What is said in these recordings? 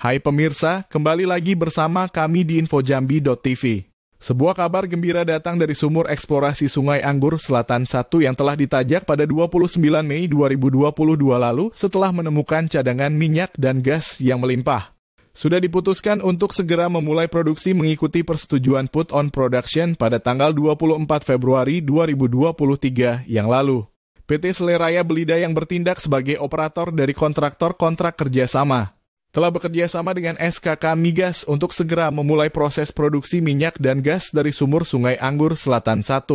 Hai pemirsa, kembali lagi bersama kami di infojambi.tv. Sebuah kabar gembira datang dari sumur eksplorasi Sungai Anggur Selatan 1 yang telah ditajak pada 29 Mei 2022 lalu setelah menemukan cadangan minyak dan gas yang melimpah. Sudah diputuskan untuk segera memulai produksi mengikuti persetujuan put on production pada tanggal 24 Februari 2023 yang lalu. PT Seleraya Belida yang bertindak sebagai operator dari kontraktor kontrak kerjasama telah bekerja sama dengan SKK Migas untuk segera memulai proses produksi minyak dan gas dari sumur Sungai Anggur Selatan 1.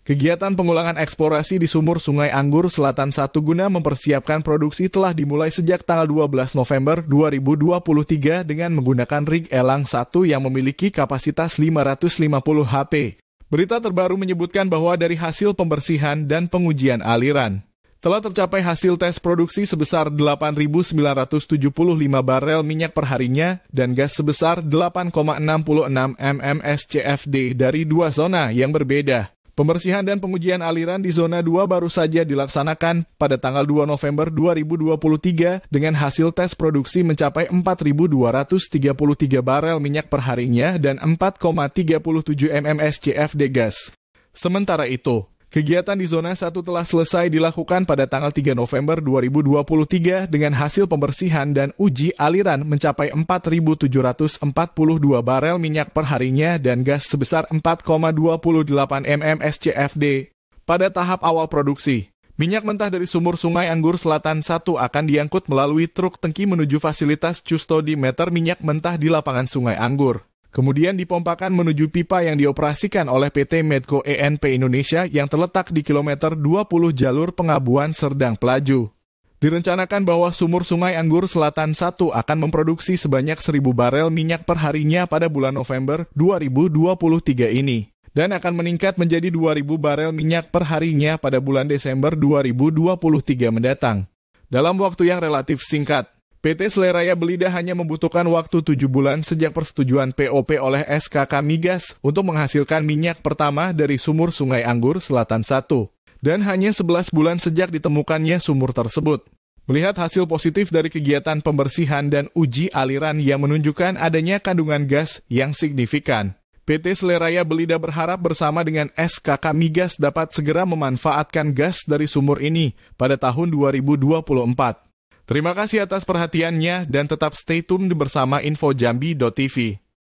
Kegiatan pengulangan eksplorasi di sumur Sungai Anggur Selatan 1 guna mempersiapkan produksi telah dimulai sejak tanggal 12 November 2023 dengan menggunakan rig Elang 1 yang memiliki kapasitas 550 HP. Berita terbaru menyebutkan bahwa dari hasil pembersihan dan pengujian aliran, telah tercapai hasil tes produksi sebesar 8.975 barel minyak perharinya dan gas sebesar 8,66 mmscfd dari dua zona yang berbeda. Pembersihan dan pengujian aliran di zona 2 baru saja dilaksanakan pada tanggal 2 November 2023 dengan hasil tes produksi mencapai 4.233 barel minyak perharinya dan 4,37 mmscfd gas. Sementara itu, Kegiatan di zona 1 telah selesai dilakukan pada tanggal 3 November 2023 dengan hasil pembersihan dan uji aliran mencapai 4.742 barel minyak perharinya dan gas sebesar 4,28 mm SCFD pada tahap awal produksi. Minyak mentah dari sumur Sungai Anggur Selatan 1 akan diangkut melalui truk tengki menuju fasilitas meter minyak mentah di lapangan Sungai Anggur. Kemudian dipompakan menuju pipa yang dioperasikan oleh PT Medco ENP Indonesia yang terletak di kilometer 20 jalur pengabuan Serdang Pelaju. Direncanakan bahwa sumur sungai Anggur Selatan 1 akan memproduksi sebanyak 1000 barel minyak perharinya pada bulan November 2023 ini dan akan meningkat menjadi 2000 barel minyak perharinya pada bulan Desember 2023 mendatang. Dalam waktu yang relatif singkat, PT Seleraya Belida hanya membutuhkan waktu 7 bulan sejak persetujuan POP oleh SKK Migas untuk menghasilkan minyak pertama dari sumur Sungai Anggur Selatan 1 dan hanya 11 bulan sejak ditemukannya sumur tersebut. Melihat hasil positif dari kegiatan pembersihan dan uji aliran yang menunjukkan adanya kandungan gas yang signifikan. PT Seleraya Belida berharap bersama dengan SKK Migas dapat segera memanfaatkan gas dari sumur ini pada tahun 2024. Terima kasih atas perhatiannya dan tetap stay tune bersama infojambi.tv.